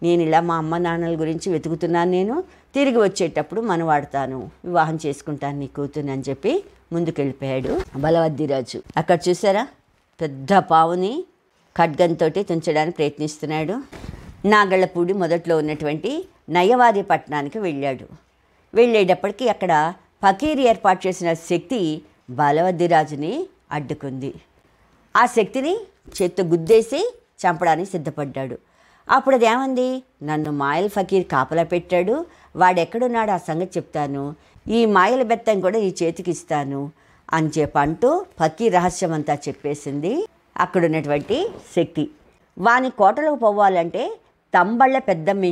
నేను ఇలా మా అమ్మ నాన్నల గురించి వెతుకుతున్నాను నేను తిరిగి వచ్చేటప్పుడు మనవాడతాను వివాహం చేసుకుంటాను నీ కూతుర్ని అని చెప్పి ముందుకెళ్ళిపోయాడు బలవద్దిరాజు అక్కడ చూసారా పెద్ద పావుని ఖడ్గంతో తుంచడానికి ప్రయత్నిస్తున్నాడు నాగళ్ళపూడి మొదట్లో ఉన్నటువంటి నయవాది పట్టణానికి వెళ్ళాడు వెళ్ళేటప్పటికీ అక్కడ ఫకీర్ ఏర్పాటు చేసిన శక్తి బలవద్దిరాజుని అడ్డుకుంది ఆ శక్తిని చేత్తో గుద్దేసి చంపడానికి సిద్ధపడ్డాడు అప్పుడు అదేమంది నన్ను మాయల్ ఫకీర్ కాపలా పెట్టాడు వాడెక్కడున్నాడు ఆ సంగతి చెప్తాను ఈ మాయల బెత్తం కూడా ఈ చేతికి ఇస్తాను అని చెప్పంటూ ఫకీర్ రహస్యం అంతా చెప్పేసింది అక్కడున్నటువంటి శక్తి వాని కోటలోకి పోవాలంటే తంబళ్ళ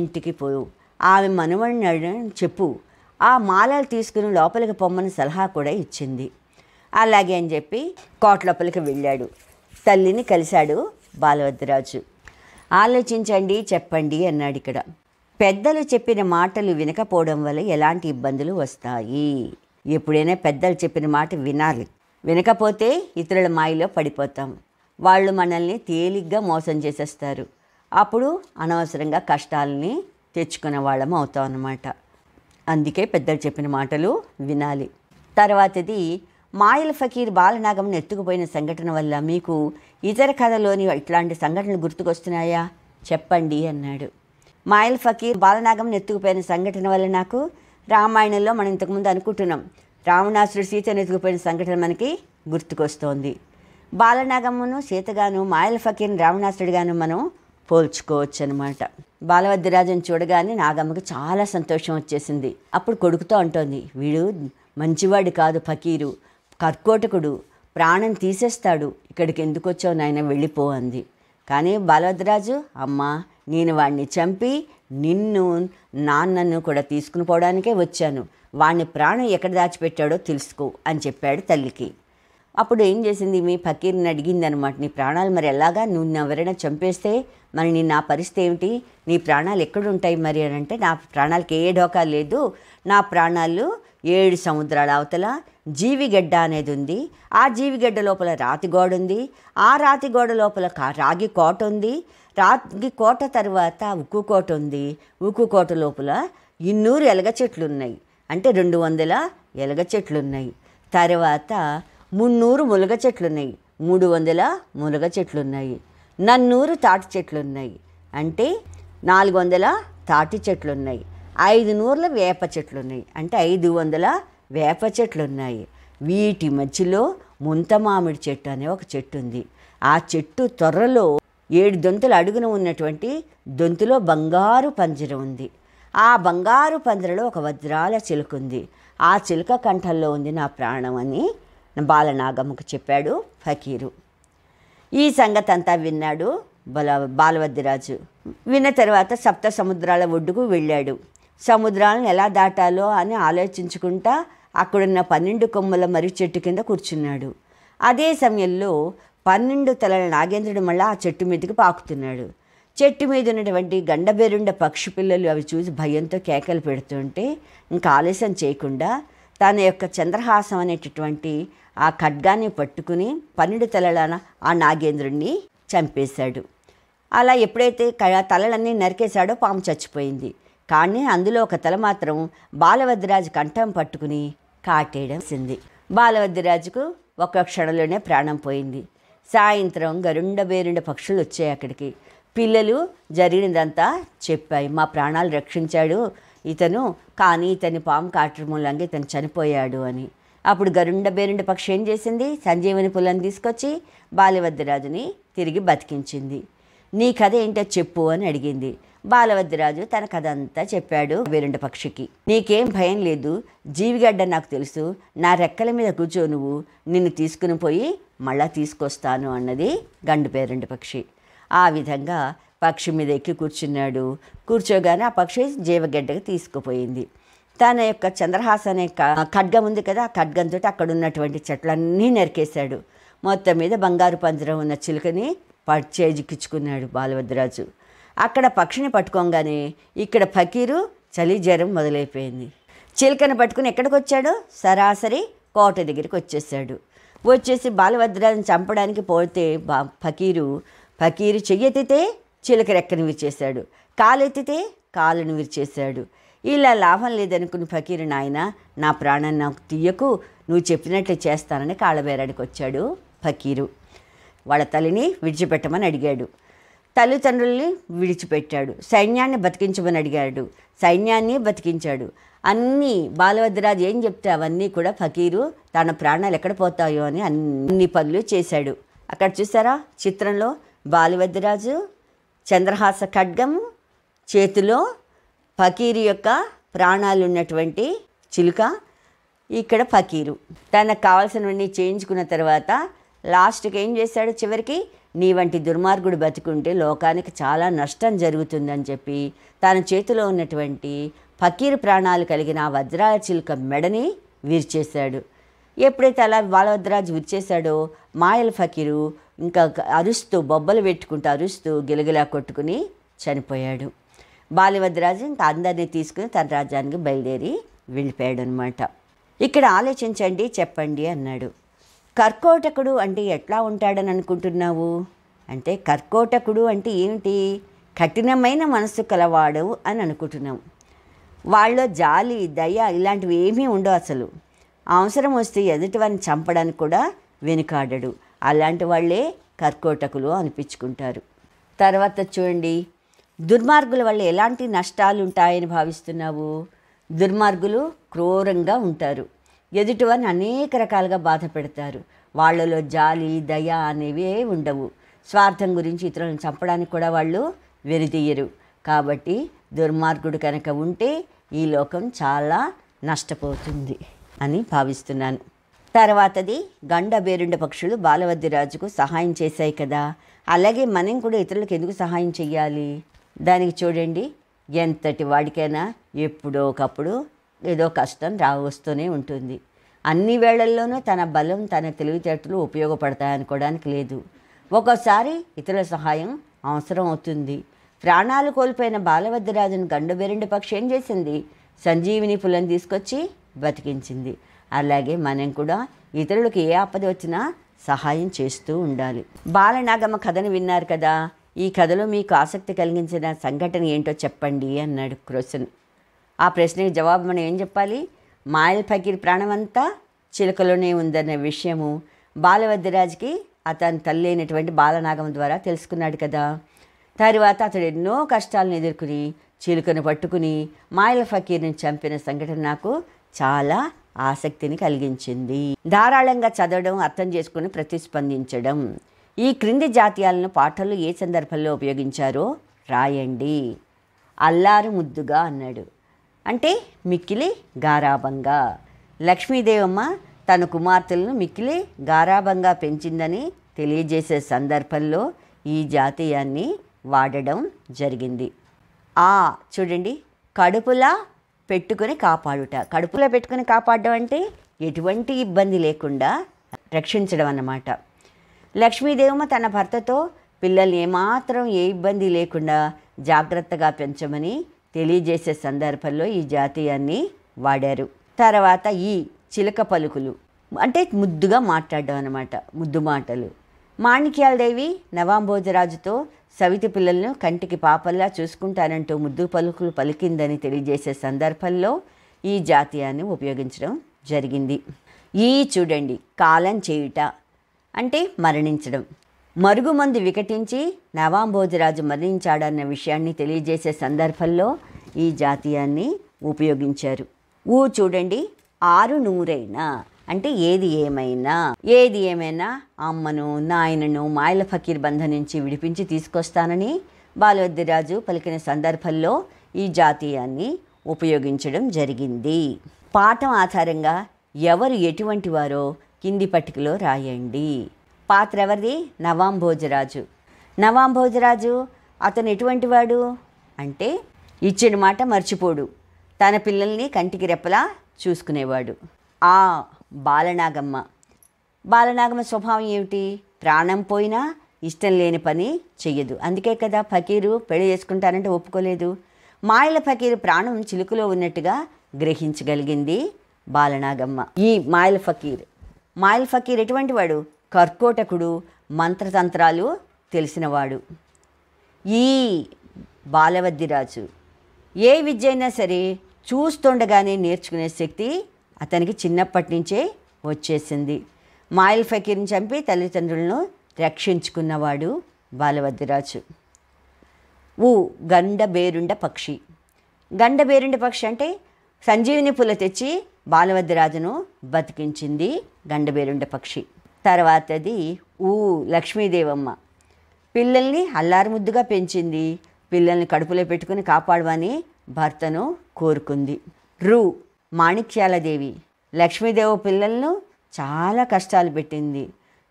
ఇంటికి పోవు ఆమె మనువడిని చెప్పు ఆ మాలలు తీసుకుని లోపలికి పొమ్మని సలహా కూడా ఇచ్చింది అలాగే అని చెప్పి కోట లోపలికి వెళ్ళాడు తల్లిని కలిశాడు బాలవద్రాజు ఆలోచించండి చెప్పండి అన్నాడు ఇక్కడ పెద్దలు చెప్పిన మాటలు వినకపోవడం వల్ల ఎలాంటి ఇబ్బందులు వస్తాయి ఎప్పుడైనా పెద్దలు చెప్పిన మాట వినాలి వినకపోతే ఇతరుల మాయలో పడిపోతాం వాళ్ళు మనల్ని తేలిగ్గా మోసం చేసేస్తారు అప్పుడు అనవసరంగా కష్టాలని తెచ్చుకునే వాళ్ళము అవుతాం అన్నమాట అందుకే పెద్దలు చెప్పిన మాటలు వినాలి తర్వాతది మాయల ఫకీర్ బాలనాగమ్ని ఎత్తుకుపోయిన సంఘటన వల్ల మీకు ఇతర కథలోని ఇట్లాంటి సంఘటనలు గుర్తుకొస్తున్నాయా చెప్పండి అన్నాడు మాయల్ ఫకీర్ బాలనాగంను ఎత్తుకుపోయిన సంఘటన వల్ల నాకు రామాయణంలో మనం ఇంతకుముందు అనుకుంటున్నాం రావణాసుడు సీతను ఎత్తుకుపోయిన సంఘటన మనకి గుర్తుకొస్తోంది బాలనాగమ్మను సీతగాను మాయల్ ఫకీర్ రావణాసుడిగాను మనం పోల్చుకోవచ్చు అనమాట బాలవద్దిరాజుని చూడగానే నాగమ్మకి చాలా సంతోషం వచ్చేసింది అప్పుడు కొడుకుతో అంటోంది వీడు మంచివాడు కాదు ఫకీరు కర్కోటకుడు ప్రాణం తీసేస్తాడు ఇక్కడికి ఎందుకు వచ్చావు నాయన వెళ్ళిపో అంది కానీ బాలవద్రాజు అమ్మా నేను వాడిని చంపి నిన్ను నాన్నను కూడా తీసుకుని పోవడానికే వచ్చాను వాడిని ప్రాణం ఎక్కడ దాచిపెట్టాడో తెలుసుకో అని చెప్పాడు తల్లికి అప్పుడు ఏం చేసింది మీ ఫకీర్ని అడిగిందనమాట నీ ప్రాణాలు మరి ఎలాగా నువ్వు ఎవరైనా చంపేస్తే మరి నీ నా పరిస్థితి ఏమిటి నీ ప్రాణాలు ఎక్కడుంటాయి మరి అని అంటే నా ప్రాణాలకి ఏ ఢోకా లేదు నా ప్రాణాలు ఏడు సముద్రాల అవతల జీవిగడ్డ అనేది ఉంది ఆ జీవిగడ్డ లోపల రాతిగోడ ఉంది ఆ రాతిగోడ లోపల రాగి కోట ఉంది రాగి కోట తర్వాత ఉక్కు కోట ఉంది ఉక్కు కోట లోపల ఇన్నూరు ఎలగ చెట్లు ఉన్నాయి అంటే రెండు వందల ఎలగ చెట్లు ఉన్నాయి తర్వాత మున్నూరు ములగ చెట్లున్నాయి మూడు వందల ములగ చెట్లున్నాయి నన్నూరు తాటి చెట్లున్నాయి అంటే నాలుగు వందల తాటి చెట్లున్నాయి ఐదు నూర్ల వేప చెట్లున్నాయి అంటే ఐదు వందల వేప చెట్లున్నాయి వీటి మధ్యలో ముంత మామిడి చెట్టు అనే ఒక చెట్టు ఉంది ఆ చెట్టు త్వరలో ఏడు దొంతులు అడుగున ఉన్నటువంటి దొంతులో బంగారు పంజర ఉంది ఆ బంగారు పంజరలో ఒక వజ్రాల చిలుకుంది ఆ చిలుక కంఠంలో ఉంది నా ప్రాణం అని బాలనాగమ్మకు చెప్పాడు ఫకీరు ఈ సంగతి అంతా విన్నాడు బల బాలవద్దిరాజు విన్న తర్వాత సప్త సముద్రాల ఒడ్డుకు వెళ్ళాడు సముద్రాలను ఎలా దాటాలో అని ఆలోచించుకుంటా అక్కడున్న పన్నెండు కొమ్మల మరి చెట్టు కింద కూర్చున్నాడు అదే సమయంలో పన్నెండు తలల నాగేంద్రుడు మళ్ళీ ఆ చెట్టు మీదకి పాకుతున్నాడు చెట్టు మీద ఉన్నటువంటి గండబెరుండ పక్షి పిల్లలు అవి చూసి భయంతో కేకలు పెడుతుంటే ఇంకా ఆలస్యం చేయకుండా తన యొక్క చంద్రహాసం అనేటటువంటి ఆ ఖడ్గాన్ని పట్టుకుని పన్నెండు తలలన ఆ నాగేంద్రుణ్ణి చంపేశాడు అలా ఎప్పుడైతే తలలన్నీ నరికేశాడో పాము చచ్చిపోయింది కానీ అందులో ఒక తల మాత్రం బాలవద్రిరాజు కంఠం పట్టుకుని కాటేయడంసింది బాలవద్రిరాజుకు ఒక క్షణంలోనే ప్రాణం పోయింది సాయంత్రం గరుండ బేరుండ పక్షులు వచ్చాయి అక్కడికి పిల్లలు జరిగినదంతా చెప్పాయి మా ప్రాణాలు రక్షించాడు ఇతను కానీ ఇతని పాము కాటడం మూలంగా ఇతను చనిపోయాడు అని అప్పుడు గరుండ బేరుండ పక్షి ఏం చేసింది సంజీవుని పుల్లని తీసుకొచ్చి బాలవద్దిరాజుని తిరిగి బతికించింది నీ కథ ఏంటో చెప్పు అని అడిగింది బాలవద్దిరాజు తన కథ అంతా చెప్పాడు బేరుండ పక్షికి నీకేం భయం లేదు జీవిగడ్డ నాకు తెలుసు నా రెక్కల మీద కూర్చో నువ్వు నిన్ను తీసుకుని పోయి మళ్ళా తీసుకొస్తాను అన్నది గండు బేరుండ పక్షి ఆ విధంగా పక్షి మీద ఎక్కి కూర్చున్నాడు కూర్చోగానే ఆ పక్షి జీవగడ్డకు తీసుకుపోయింది తన యొక్క చంద్రహాస్ అనే ఖడ్గం ఉంది కదా ఆ ఖడ్గంతో అక్కడ ఉన్నటువంటి చెట్లన్నీ నరికేశాడు మొత్తం మీద బంగారు పంజరం ఉన్న చిలుకని చేజిక్కించుకున్నాడు బాలభద్రాజు అక్కడ పక్షిని పట్టుకోగానే ఇక్కడ ఫకీరు చలి జ్వరం మొదలైపోయింది చిలుకను పట్టుకుని ఎక్కడికి వచ్చాడు సరాసరి కోట దగ్గరికి వచ్చేసాడు వచ్చేసి బాలభద్రాజుని చంపడానికి పోతే బా ఫకీరు ఫకీరు చెయ్యెత్తితే చిలుక రెక్కను విరిచేశాడు కాలు ఎత్తితే కాలును విరిచేశాడు ఇలా లాభం లేదనుకుని ఫకీరు నాయన నా ప్రాణం నాకు తీయకు నువ్వు చెప్పినట్లు చేస్తానని కాళ్ళబేరాడికి వచ్చాడు ఫకీరు వాళ్ళ తల్లిని విడిచిపెట్టమని అడిగాడు తల్లిదండ్రుల్ని విడిచిపెట్టాడు సైన్యాన్ని బతికించమని అడిగాడు సైన్యాన్ని బతికించాడు అన్నీ బాలవద్రాజు ఏం చెప్తే అవన్నీ కూడా ఫకీరు తన ప్రాణాలు ఎక్కడ పోతాయో అని అన్ని పనులు చేశాడు అక్కడ చూసారా చిత్రంలో బాలవద్రాజు చంద్రహాస ఖడ్గం చేతిలో ఫకీరు యొక్క ప్రాణాలు ఉన్నటువంటి చిలుక ఇక్కడ ఫకీరు తనకు కావాల్సినవన్నీ చేయించుకున్న తర్వాత లాస్ట్కి ఏం చేశాడు చివరికి నీ వంటి దుర్మార్గుడు బతుకుంటే లోకానికి చాలా నష్టం జరుగుతుందని చెప్పి తన చేతిలో ఉన్నటువంటి ఫకీరు ప్రాణాలు కలిగిన ఆ వజ్రాల చిలుక మెడని విరిచేశాడు ఎప్పుడైతే అలా బాలవద్రాజు విరిచేశాడో మాయల ఫకీరు ఇంకా అరుస్తూ బొబ్బలు పెట్టుకుంటూ అరుస్తూ గిలగిలా కొట్టుకుని చనిపోయాడు బాలివద్రాజు ఇంకా అందరినీ తీసుకుని తన రాజ్యానికి బయలుదేరి వెళ్ళిపోయాడు అనమాట ఇక్కడ ఆలోచించండి చెప్పండి అన్నాడు కర్కోటకుడు అంటే ఎట్లా ఉంటాడని అనుకుంటున్నావు అంటే కర్కోటకుడు అంటే ఏమిటి కఠినమైన మనసు కలవాడు అని అనుకుంటున్నాం వాళ్ళలో జాలి దయ ఇలాంటివి ఏమీ ఉండవు అసలు అవసరం వస్తే ఎదుటివారిని చంపడానికి కూడా వెనుకాడడు అలాంటి వాళ్ళే కర్కోటకులు అనిపించుకుంటారు తర్వాత చూడండి దుర్మార్గుల వల్ల ఎలాంటి నష్టాలు ఉంటాయని భావిస్తున్నావు దుర్మార్గులు క్రూరంగా ఉంటారు ఎదుటివారిని అనేక రకాలుగా బాధ పెడతారు వాళ్ళలో జాలి దయ అనేవే ఉండవు స్వార్థం గురించి ఇతరులను చంపడానికి కూడా వాళ్ళు వెరిదీయరు కాబట్టి దుర్మార్గుడు కనుక ఉంటే ఈ లోకం చాలా నష్టపోతుంది అని భావిస్తున్నాను తర్వాతది గండ బేరుండ పక్షులు బాలవద్ది రాజుకు సహాయం చేశాయి కదా అలాగే మనం కూడా ఇతరులకు ఎందుకు సహాయం చేయాలి దానికి చూడండి ఎంతటి వాడికైనా ఎప్పుడో ఒకప్పుడు ఏదో కష్టం రావస్తూనే ఉంటుంది అన్ని వేళల్లోనూ తన బలం తన తెలివితేటలు ఉపయోగపడతాయనుకోవడానికి లేదు ఒక్కోసారి ఇతరుల సహాయం అవసరం అవుతుంది ప్రాణాలు కోల్పోయిన బాలవద్దరాజును గండుబెరిండి పక్షి ఏం చేసింది సంజీవిని పులను తీసుకొచ్చి బతికించింది అలాగే మనం కూడా ఇతరులకు ఏ ఆపద వచ్చినా సహాయం చేస్తూ ఉండాలి బాలనాగమ్మ కథను విన్నారు కదా ఈ కథలో మీకు ఆసక్తి కలిగించిన సంఘటన ఏంటో చెప్పండి అన్నాడు క్రోసన్ ఆ ప్రశ్నకి జవాబు మనం ఏం చెప్పాలి మాయల్ ఫకీర్ ప్రాణమంతా చిలుకలోనే ఉందన్న విషయము బాలవద్యరాజుకి అతని తల్లైనటువంటి బాలనాగం ద్వారా తెలుసుకున్నాడు కదా తర్వాత అతడు ఎన్నో కష్టాలను ఎదుర్కొని చిలుకను పట్టుకుని మాయల ఫకీర్ని చంపిన సంఘటన నాకు చాలా ఆసక్తిని కలిగించింది ధారాళంగా చదవడం అర్థం చేసుకుని ప్రతిస్పందించడం ఈ క్రింది జాతీయాలను పాటలు ఏ సందర్భంలో ఉపయోగించారో రాయండి అల్లారు ముద్దుగా అన్నాడు అంటే మిక్కిలి గారాభంగా లక్ష్మీదేవమ్మ తన కుమార్తెలను మిక్కిలి గారాభంగా పెంచిందని తెలియజేసే సందర్భంలో ఈ జాతీయాన్ని వాడడం జరిగింది ఆ చూడండి కడుపులా పెట్టుకుని కాపాడుట కడుపులో పెట్టుకుని కాపాడడం అంటే ఎటువంటి ఇబ్బంది లేకుండా రక్షించడం అన్నమాట లక్ష్మీదేవమ్మ తన భర్తతో పిల్లల్ని ఏమాత్రం ఏ ఇబ్బంది లేకుండా జాగ్రత్తగా పెంచమని తెలియజేసే సందర్భంలో ఈ జాతీయాన్ని వాడారు తర్వాత ఈ చిలక పలుకులు అంటే ముద్దుగా మాట్లాడడం అనమాట ముద్దు మాటలు మాణిక్యాలదేవి నవాంభోజరాజుతో సవితి పిల్లలను కంటికి పాపల్లా చూసుకుంటానంటూ ముద్దు పలుకులు పలికిందని తెలియజేసే సందర్భంలో ఈ జాతీయాన్ని ఉపయోగించడం జరిగింది ఈ చూడండి కాలం చేయుట అంటే మరణించడం మరుగుమంది వికటించి నవాంభోజరాజు మరణించాడన్న విషయాన్ని తెలియజేసే సందర్భంలో ఈ జాతీయాన్ని ఉపయోగించారు ఊ చూడండి ఆరు నూరైనా అంటే ఏది ఏమైనా ఏది ఏమైనా అమ్మను నాయనను మాయల ఫకీర్ బంధ నుంచి విడిపించి తీసుకొస్తానని బాలవద్దిరాజు పలికిన సందర్భంలో ఈ జాతీయాన్ని ఉపయోగించడం జరిగింది పాఠం ఆధారంగా ఎవరు ఎటువంటి వారో కింది పట్టికలో రాయండి పాత్ర ఎవరిది నవాం భోజరాజు నవాం భోజరాజు అతను ఎటువంటి వాడు అంటే ఇచ్చిన మాట మర్చిపోడు తన పిల్లల్ని కంటికి రెప్పలా చూసుకునేవాడు ఆ బాలనాగమ్మ బాలనాగమ్మ స్వభావం ఏమిటి ప్రాణం పోయినా ఇష్టం లేని పని చెయ్యదు అందుకే కదా ఫకీరు పెళ్లి చేసుకుంటారంటే ఒప్పుకోలేదు మాయల ఫకీరు ప్రాణం చిలుకలో ఉన్నట్టుగా గ్రహించగలిగింది బాలనాగమ్మ ఈ మాయల ఫకీర్ మాయిల్ ఫకీర్ ఎటువంటి వాడు కర్కోటకుడు మంత్రతంత్రాలు తెలిసినవాడు ఈ బాలవద్దిరాజు ఏ విద్య అయినా సరే చూస్తుండగానే నేర్చుకునే శక్తి అతనికి చిన్నప్పటి నుంచే వచ్చేసింది మాయిల్ ఫకీర్ని చంపి తల్లిదండ్రులను రక్షించుకున్నవాడు బాలవద్దిరాజు ఊ బేరుండ పక్షి గండ బేరుండ పక్షి అంటే సంజీవిని పుల తెచ్చి బాలవద్దిరాజును బతికించింది గండబేలుండ పక్షి తర్వాతది ఊ లక్ష్మీదేవమ్మ పిల్లల్ని అల్లారుముద్దుగా పెంచింది పిల్లల్ని కడుపులో పెట్టుకుని కాపాడవని భర్తను కోరుకుంది రు దేవి లక్ష్మీదేవ పిల్లలను చాలా కష్టాలు పెట్టింది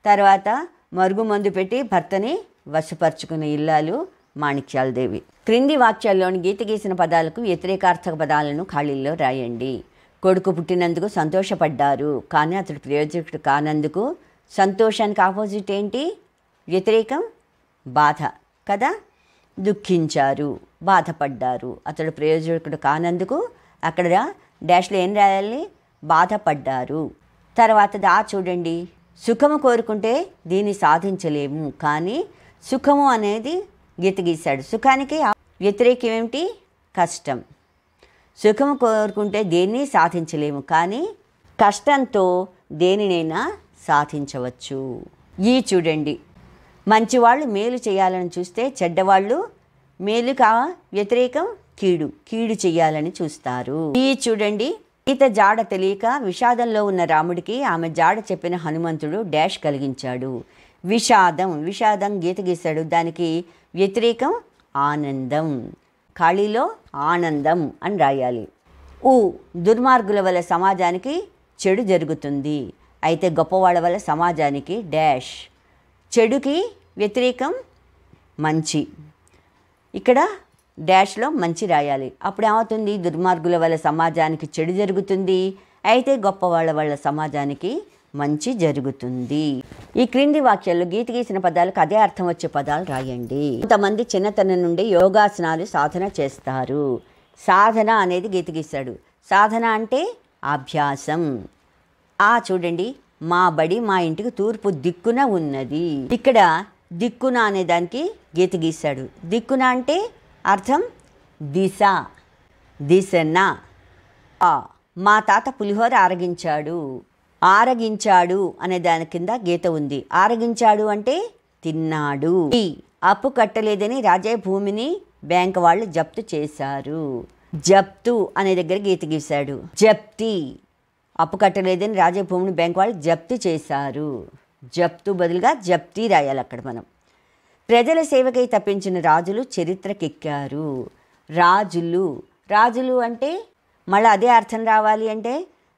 తర్వాత మరుగు మందు పెట్టి భర్తని వశపరుచుకున్న ఇల్లాలు మాణిక్యాలదేవి క్రింది వాక్యాల్లోని గీత గీసిన పదాలకు వ్యతిరేకార్థక పదాలను ఖాళీల్లో రాయండి కొడుకు పుట్టినందుకు సంతోషపడ్డారు కానీ అతడు ప్రయోజకుడు కానందుకు సంతోషానికి ఆపోజిట్ ఏంటి వ్యతిరేకం బాధ కదా దుఃఖించారు బాధపడ్డారు అతడు ప్రయోజకుడు కానందుకు అక్కడ డాష్లో ఏం రాయాలి బాధపడ్డారు తర్వాత దా చూడండి సుఖము కోరుకుంటే దీన్ని సాధించలేము కానీ సుఖము అనేది గీత గీశాడు సుఖానికి వ్యతిరేకం ఏమిటి కష్టం సుఖం కోరుకుంటే దేన్ని సాధించలేము కానీ కష్టంతో దేనినైనా సాధించవచ్చు ఈ చూడండి మంచివాళ్ళు మేలు చేయాలని చూస్తే చెడ్డవాళ్ళు మేలు కా వ్యతిరేకం కీడు కీడు చేయాలని చూస్తారు ఈ చూడండి ఈత జాడ తెలియక విషాదంలో ఉన్న రాముడికి ఆమె జాడ చెప్పిన హనుమంతుడు డాష్ కలిగించాడు విషాదం విషాదం గీత గీశాడు దానికి వ్యతిరేకం ఆనందం ఖాళీలో ఆనందం అని రాయాలి ఊ దుర్మార్గుల వల్ల సమాజానికి చెడు జరుగుతుంది అయితే గొప్పవాళ్ళ వల్ల సమాజానికి డాష్ చెడుకి వ్యతిరేకం మంచి ఇక్కడ డాష్లో మంచి రాయాలి అప్పుడు ఏమవుతుంది దుర్మార్గుల వల్ల సమాజానికి చెడు జరుగుతుంది అయితే గొప్పవాళ్ళ వల్ల సమాజానికి మంచి జరుగుతుంది ఈ క్రింది వాక్యాలు గీత గీసిన పదాలకు అదే అర్థం వచ్చే పదాలు రాయండి కొంతమంది చిన్నతనం నుండి యోగాసనాలు సాధన చేస్తారు సాధన అనేది గీత గీశాడు సాధన అంటే అభ్యాసం ఆ చూడండి మా బడి మా ఇంటికి తూర్పు దిక్కున ఉన్నది ఇక్కడ దిక్కున అనే దానికి గీత గీశాడు దిక్కున అంటే అర్థం దిశ దిశన మా తాత పులిహోర ఆరగించాడు ఆరగించాడు అనే దాని కింద గీత ఉంది ఆరగించాడు అంటే తిన్నాడు ఈ అప్పు కట్టలేదని రాజయ్య భూమిని బ్యాంక్ వాళ్ళు జప్తు చేశారు జప్తు అనే దగ్గర గీత గీశాడు జప్తి అప్పు కట్టలేదని రాజయ్య భూమిని బ్యాంక్ వాళ్ళు జప్తు చేశారు జప్తు బదులుగా జప్తి రాయాలి అక్కడ మనం ప్రజల సేవకై తప్పించిన రాజులు చరిత్రకెక్కారు రాజులు రాజులు అంటే మళ్ళీ అదే అర్థం రావాలి అంటే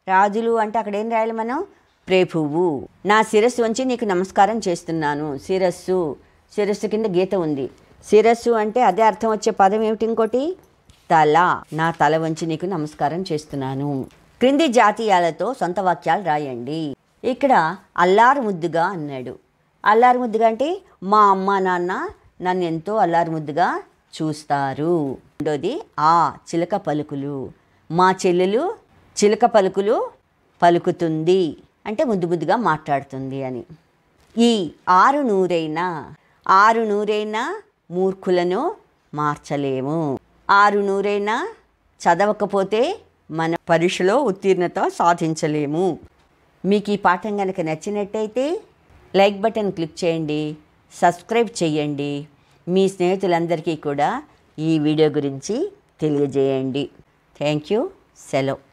రాజులు అంటే అక్కడ ఏం రాయాలి మనం ప్రేభువు నా శిరస్సు వంచి నీకు నమస్కారం చేస్తున్నాను శిరస్సు శిరస్సు కింద గీత ఉంది శిరస్సు అంటే అదే అర్థం వచ్చే పదం ఏమిటి ఇంకోటి తల నా తల వంచి నీకు నమస్కారం చేస్తున్నాను క్రింది జాతీయాలతో సొంత వాక్యాలు రాయండి ఇక్కడ అల్లారు ముద్దుగా అన్నాడు అల్లారు ముద్దుగా అంటే మా అమ్మ నాన్న నన్ను ఎంతో అల్లారు ముద్దుగా చూస్తారు రెండోది ఆ చిలక పలుకులు మా చెల్లెలు చిలక పలుకులు పలుకుతుంది అంటే ముద్దు ముద్దుగా మాట్లాడుతుంది అని ఈ ఆరు నూరైనా ఆరు నూరైనా మూర్ఖులను మార్చలేము ఆరు నూరైనా చదవకపోతే మన పరీక్షలో ఉత్తీర్ణత సాధించలేము మీకు ఈ పాఠం కనుక నచ్చినట్టయితే లైక్ బటన్ క్లిక్ చేయండి సబ్స్క్రైబ్ చేయండి మీ స్నేహితులందరికీ కూడా ఈ వీడియో గురించి తెలియజేయండి థ్యాంక్ యూ సెలవు